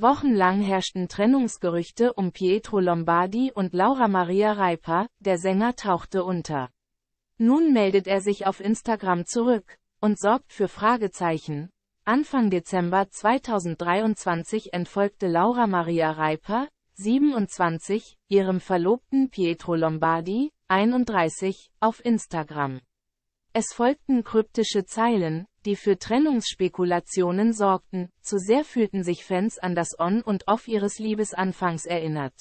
Wochenlang herrschten Trennungsgerüchte um Pietro Lombardi und Laura Maria Reiper, der Sänger tauchte unter. Nun meldet er sich auf Instagram zurück und sorgt für Fragezeichen. Anfang Dezember 2023 entfolgte Laura Maria Reiper, 27, ihrem Verlobten Pietro Lombardi, 31, auf Instagram. Es folgten kryptische Zeilen, die für Trennungsspekulationen sorgten, zu sehr fühlten sich Fans an das On und Off ihres Liebesanfangs erinnert.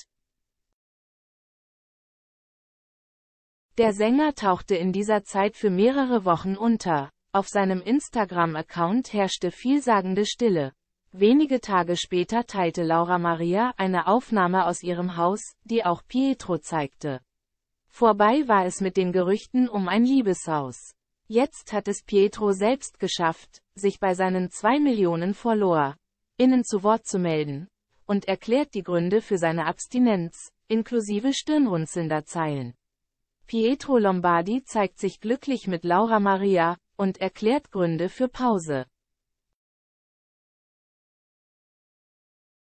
Der Sänger tauchte in dieser Zeit für mehrere Wochen unter. Auf seinem Instagram-Account herrschte vielsagende Stille. Wenige Tage später teilte Laura Maria eine Aufnahme aus ihrem Haus, die auch Pietro zeigte. Vorbei war es mit den Gerüchten um ein Liebeshaus. Jetzt hat es Pietro selbst geschafft, sich bei seinen zwei Millionen Follower innen zu Wort zu melden und erklärt die Gründe für seine Abstinenz, inklusive stirnrunzelnder Zeilen. Pietro Lombardi zeigt sich glücklich mit Laura Maria und erklärt Gründe für Pause.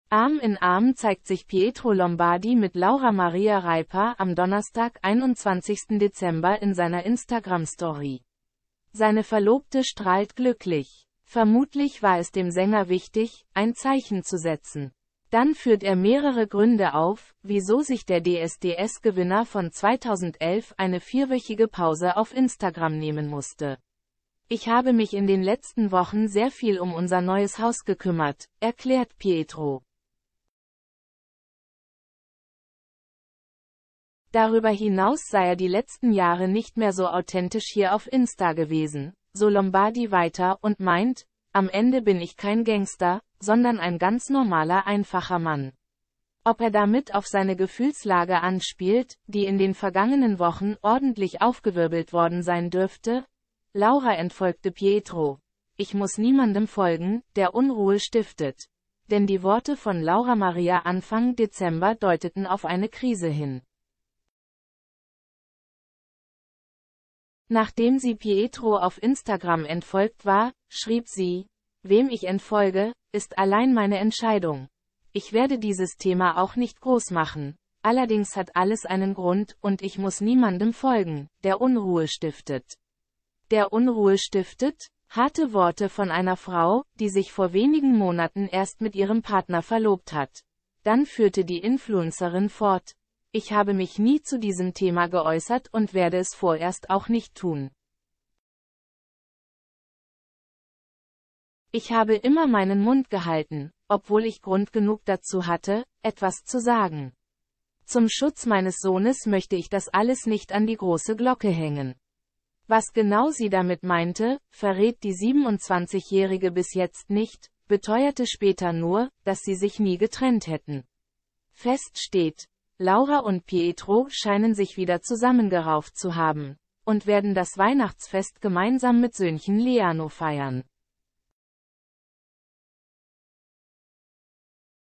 Arm in Arm zeigt sich Pietro Lombardi mit Laura Maria Reiper am Donnerstag, 21. Dezember in seiner Instagram-Story. Seine Verlobte strahlt glücklich. Vermutlich war es dem Sänger wichtig, ein Zeichen zu setzen. Dann führt er mehrere Gründe auf, wieso sich der DSDS-Gewinner von 2011 eine vierwöchige Pause auf Instagram nehmen musste. Ich habe mich in den letzten Wochen sehr viel um unser neues Haus gekümmert, erklärt Pietro. Darüber hinaus sei er die letzten Jahre nicht mehr so authentisch hier auf Insta gewesen, so Lombardi weiter und meint, am Ende bin ich kein Gangster, sondern ein ganz normaler einfacher Mann. Ob er damit auf seine Gefühlslage anspielt, die in den vergangenen Wochen ordentlich aufgewirbelt worden sein dürfte? Laura entfolgte Pietro. Ich muss niemandem folgen, der Unruhe stiftet. Denn die Worte von Laura Maria Anfang Dezember deuteten auf eine Krise hin. Nachdem sie Pietro auf Instagram entfolgt war, schrieb sie, wem ich entfolge, ist allein meine Entscheidung. Ich werde dieses Thema auch nicht groß machen. Allerdings hat alles einen Grund und ich muss niemandem folgen, der Unruhe stiftet. Der Unruhe stiftet? Harte Worte von einer Frau, die sich vor wenigen Monaten erst mit ihrem Partner verlobt hat. Dann führte die Influencerin fort, ich habe mich nie zu diesem Thema geäußert und werde es vorerst auch nicht tun. Ich habe immer meinen Mund gehalten, obwohl ich Grund genug dazu hatte, etwas zu sagen. Zum Schutz meines Sohnes möchte ich das alles nicht an die große Glocke hängen. Was genau sie damit meinte, verrät die 27-Jährige bis jetzt nicht, beteuerte später nur, dass sie sich nie getrennt hätten. Fest steht, Laura und Pietro scheinen sich wieder zusammengerauft zu haben und werden das Weihnachtsfest gemeinsam mit Söhnchen Leano feiern.